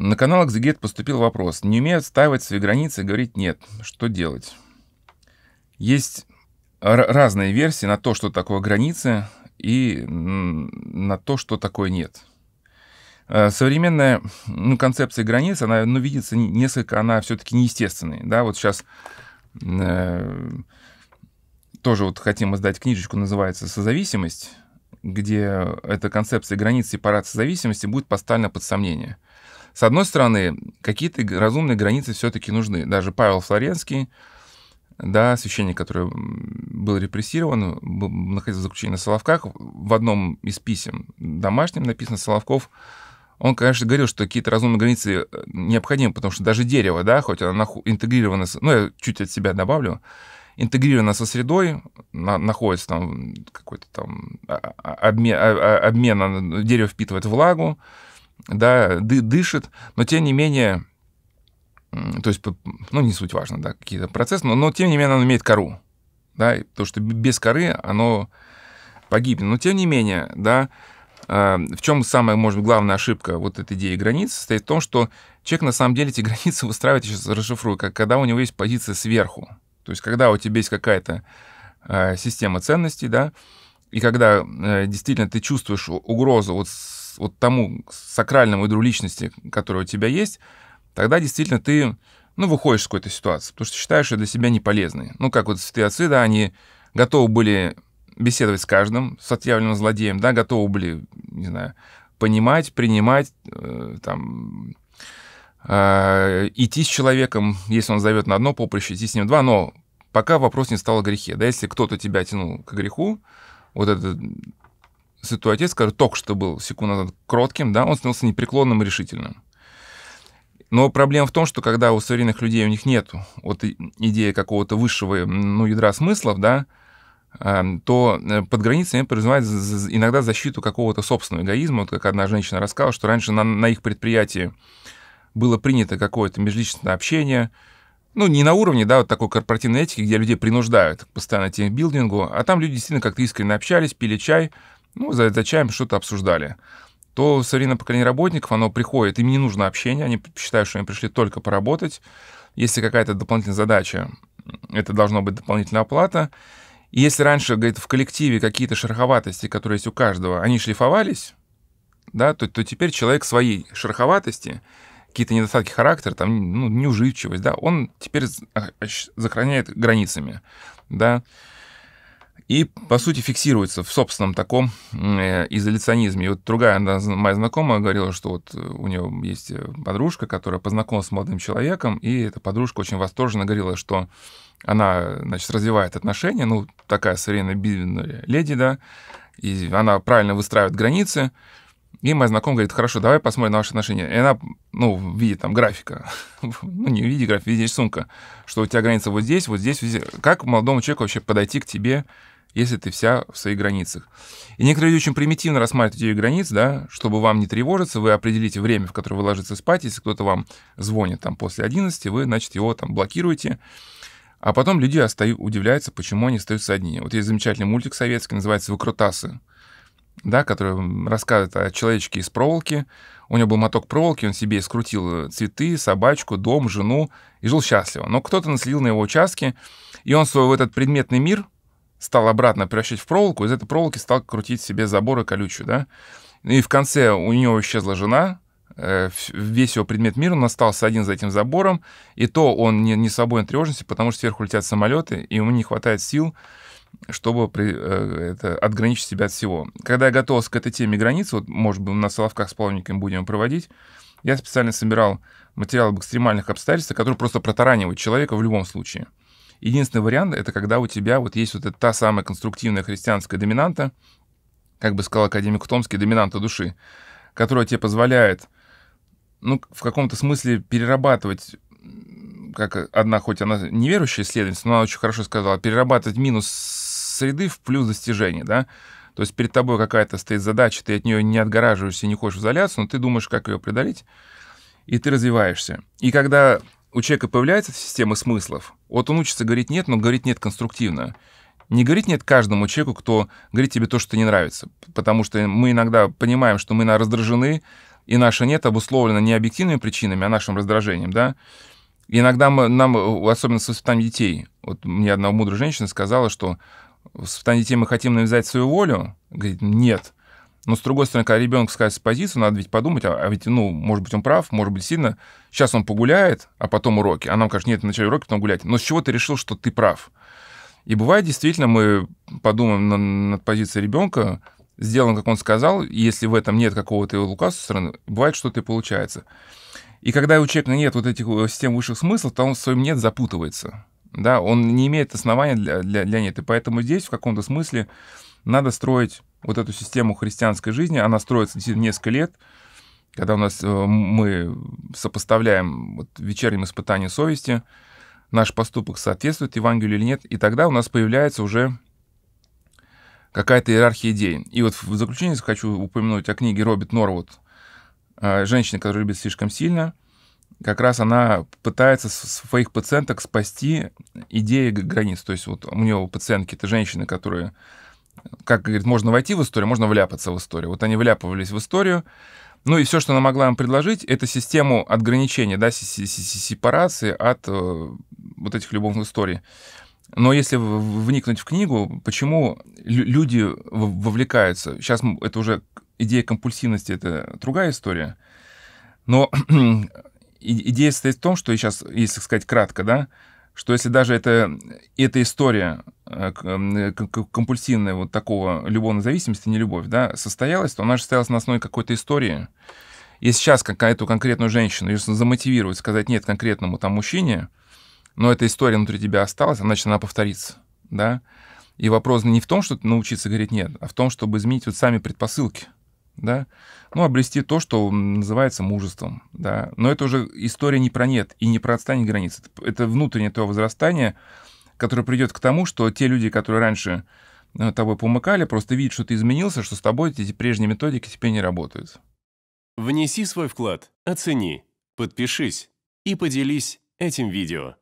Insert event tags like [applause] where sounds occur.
На канал Exegate поступил вопрос. Не умеют ставить свои границы и говорить «нет». Что делать? Есть разные версии на то, что такое границы, и на то, что такое «нет». Э, современная ну, концепция границ, она ну, видится несколько, она все-таки неестественной. Да? Вот сейчас э, тоже вот хотим издать книжечку, называется «Созависимость», где эта концепция границ и парад созависимости будет поставлена под сомнение. С одной стороны, какие-то разумные границы все-таки нужны. Даже Павел Флоренский, да, священник, который был репрессирован, был, находился в заключении на Соловках, в одном из писем домашним написано «Соловков он, конечно, говорил, что какие-то разумные границы э, необходимы, потому что даже дерево, да, хоть оно интегрировано, ну, я чуть от себя добавлю, интегрировано со средой, на, находится там какой-то там а, а, а, обмен, обмен, дерево впитывает влагу, да, ды, дышит, но тем не менее, то есть, ну, не суть важно, да, какие-то процессы, но, но тем не менее оно имеет кору, да, то что без коры оно погибнет. Но тем не менее, да, а, в чем самая, может быть, главная ошибка вот этой идеи границ состоит в том, что человек на самом деле эти [laughs] границы выстраивает, я сейчас расшифрую, как когда у него есть позиция сверху. То есть когда у тебя есть какая-то э, система ценностей, да, и когда э, действительно ты чувствуешь угрозу вот вот тому сакральному ядру личности, которое у тебя есть, тогда действительно ты, ну, выходишь из какой-то ситуации, потому что считаешь ее для себя неполезной. Ну, как вот святые отцы, да, они готовы были беседовать с каждым, с отъявленным злодеем, да, готовы были, не знаю, понимать, принимать, э, там, э, идти с человеком, если он зовет на одно поприще, идти с ним два, но пока вопрос не стал о грехе. Да, если кто-то тебя тянул к греху, вот этот святой отец, который только что был секунду назад кротким, да, он становился непреклонным и решительным. Но проблема в том, что когда у современных людей у них нет вот идеи какого-то высшего ну, ядра смыслов, да, эм, то э, под границами они иногда защиту какого-то собственного эгоизма. Вот как одна женщина рассказала, что раньше на, на их предприятии было принято какое-то межличностное общение, ну, не на уровне, да, вот такой корпоративной этики, где людей принуждают постоянно тем билдингу, а там люди действительно как-то искренне общались, пили чай, ну, за, за чаем что-то обсуждали, то современное поколение работников, оно приходит, им не нужно общение, они считают, что они пришли только поработать. Если какая-то дополнительная задача, это должно быть дополнительная оплата. И если раньше, говорит, в коллективе какие-то шероховатости, которые есть у каждого, они шлифовались, да, то, то теперь человек своей шероховатости, какие-то недостатки характера, там, ну, неуживчивость, да, он теперь а, а, сохраняет границами, да и, по сути, фиксируется в собственном таком э, изоляционизме. И вот другая она, моя знакомая говорила, что вот э, у нее есть э, подружка, которая познакомилась с молодым человеком, и эта подружка очень восторженно говорила, что она, значит, развивает отношения, ну, такая современная бизнес леди, да, и она правильно выстраивает границы, и моя знакомая говорит, хорошо, давай посмотрим на ваши отношения. И она, ну, в виде там графика. [laughs] ну, не в виде графика, в виде рисунка. Что у тебя граница вот здесь, вот здесь, вот здесь. Как молодому человеку вообще подойти к тебе если ты вся в своих границах. И некоторые люди очень примитивно рассматривают идею границы, да, чтобы вам не тревожиться, вы определите время, в которое вы ложитесь спать, если кто-то вам звонит там после 11, вы, значит, его там блокируете. А потом люди остаю, удивляются, почему они остаются одни. Вот есть замечательный мультик советский, называется «Выкрутасы», да, который рассказывает о человечке из проволоки. У него был моток проволоки, он себе скрутил э, цветы, собачку, дом, жену и жил счастливо. Но кто-то наследил на его участке, и он свой в этот предметный мир – стал обратно превращать в проволоку, из этой проволоки стал крутить себе заборы колючую, да. И в конце у него исчезла жена, э, весь его предмет мира, он остался один за этим забором, и то он не, не собой на тревожности, потому что сверху летят самолеты, и ему не хватает сил, чтобы при, э, это, отграничить себя от всего. Когда я готовился к этой теме границы, вот, может быть, на Соловках с плавниками будем проводить, я специально собирал материал об экстремальных обстоятельствах, которые просто протаранивают человека в любом случае. Единственный вариант — это когда у тебя вот есть вот эта та самая конструктивная христианская доминанта, как бы сказал академик Томский, доминанта души, которая тебе позволяет, ну, в каком-то смысле перерабатывать как одна, хоть она неверующая исследовательница, но она очень хорошо сказала, перерабатывать минус среды в плюс достижения, да, то есть перед тобой какая-то стоит задача, ты от нее не отгораживаешься, не хочешь изоляцию, но ты думаешь, как ее преодолеть, и ты развиваешься. И когда у человека появляется система смыслов, вот он учится говорить «нет», но говорит «нет» конструктивно. Не говорит «нет» каждому человеку, кто говорит тебе то, что не нравится, потому что мы иногда понимаем, что мы на раздражены, и наше «нет» обусловлено не объективными причинами, а нашим раздражением, да, иногда мы, нам, особенно с воспитанием детей, вот мне одна мудрая женщина сказала, что с воспитанием детей мы хотим навязать свою волю, говорит, нет, но, с другой стороны, когда ребенок скажет позицию, надо ведь подумать, а, а, ведь, ну, может быть, он прав, может быть, сильно. Сейчас он погуляет, а потом уроки. А нам, конечно, нет, вначале уроки, потом гулять. Но с чего ты решил, что ты прав? И бывает, действительно, мы подумаем на, над позицией ребенка, сделаем, как он сказал, и если в этом нет какого-то лукавства стороны, бывает, что-то и получается. И когда у человека нет вот этих э, систем высших смыслов, то он в своем «нет» запутывается. Да, он не имеет основания для, для, для «нет». И поэтому здесь в каком-то смысле надо строить вот эту систему христианской жизни, она строится действительно несколько лет, когда у нас э, мы сопоставляем вот вечерним испытанием совести, наш поступок соответствует Евангелию или нет, и тогда у нас появляется уже какая-то иерархия идей. И вот в заключение хочу упомянуть о книге Робит Норвуд э, «Женщина, которая любит слишком сильно». Как раз она пытается своих пациенток спасти идеи границ. То есть вот у нее у пациентки — это женщины, которые как говорит, можно войти в историю, можно вляпаться в историю. Вот они вляпывались в историю. Ну и все, что она могла им предложить, это систему отграничения, да, сепарации от э, вот этих любовных историй. Но если вникнуть в книгу, почему люди вовлекаются, сейчас это уже идея компульсивности, это другая история, но [clears throat] идея состоит в том, что сейчас, если сказать кратко, да, что если даже это, эта история э, компульсивная вот такого любовной зависимости, не любовь, да, состоялась, то она же состоялась на основе какой-то истории. И сейчас какая-то конкретную женщину, если замотивировать, сказать нет конкретному там мужчине, но эта история внутри тебя осталась, значит, она повторится, да. И вопрос не в том, чтобы научиться говорить нет, а в том, чтобы изменить вот сами предпосылки – да, ну, обрести то, что называется мужеством, да. Но это уже история не про нет и не про отстание границ. Это, внутреннее то возрастание, которое придет к тому, что те люди, которые раньше э, тобой помыкали, просто видят, что ты изменился, что с тобой эти прежние методики теперь не работают. Внеси свой вклад, оцени, подпишись и поделись этим видео.